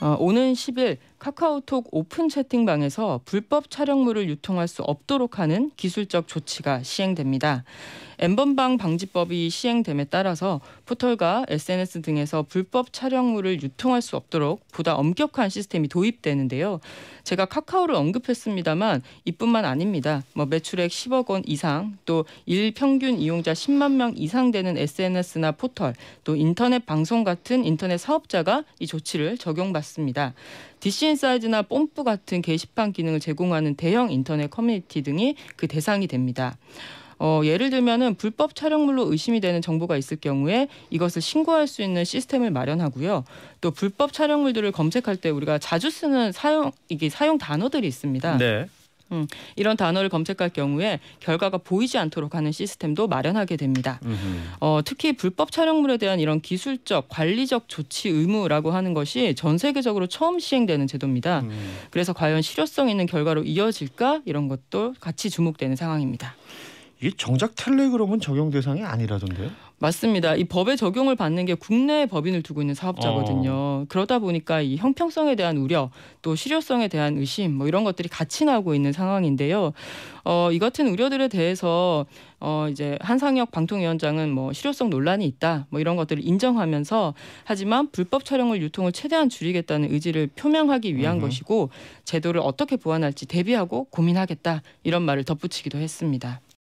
어, 오는 10일 카카오톡 오픈 채팅방에서 불법 촬영물을 유통할 수 없도록 하는 기술적 조치가 시행됩니다. 엠번방 방지법이 시행됨에 따라서 포털과 SNS 등에서 불법 촬영물을 유통할 수 없도록 보다 엄격한 시스템이 도입되는데요. 제가 카카오를 언급했습니다만 이뿐만 아닙니다. 뭐 매출액 10억 원 이상 또 일평균 이용자 10만 명 이상 되는 SNS나 포털 또 인터넷 방송 같은 인터넷 사업자가 이 조치를 적용받습니다. 디신 온라인 사이즈나 뽐뿌 같은 게시판 기능을 제공하는 대형 인터넷 커뮤니티 등이 그 대상이 됩니다. 어, 예를 들면은 불법 촬영물로 의심이 되는 정보가 있을 경우에 이것을 신고할 수 있는 시스템을 마련하고요. 또 불법 촬영물들을 검색할 때 우리가 자주 쓰는 사용 이게 사용 단어들이 있습니다. 네. 음, 이런 단어를 검색할 경우에 결과가 보이지 않도록 하는 시스템도 마련하게 됩니다. 어, 특히 불법 촬영물에 대한 이런 기술적 관리적 조치 의무라고 하는 것이 전 세계적으로 처음 시행되는 제도입니다. 음. 그래서 과연 실효성 있는 결과로 이어질까 이런 것도 같이 주목되는 상황입니다. 이 정작 텔레그램은 적용 대상이 아니라던데요? 맞습니다. 이 법의 적용을 받는 게 국내 법인을 두고 있는 사업자거든요. 어. 그러다 보니까 이 형평성에 대한 우려, 또 실효성에 대한 의심, 뭐 이런 것들이 같이 나오고 있는 상황인데요. 어, 이 같은 우려들에 대해서 어, 이제 한상혁 방통위원장은 뭐 실효성 논란이 있다, 뭐 이런 것들을 인정하면서 하지만 불법 촬영을 유통을 최대한 줄이겠다는 의지를 표명하기 위한 음흠. 것이고 제도를 어떻게 보완할지 대비하고 고민하겠다 이런 말을 덧붙이기도 했습니다.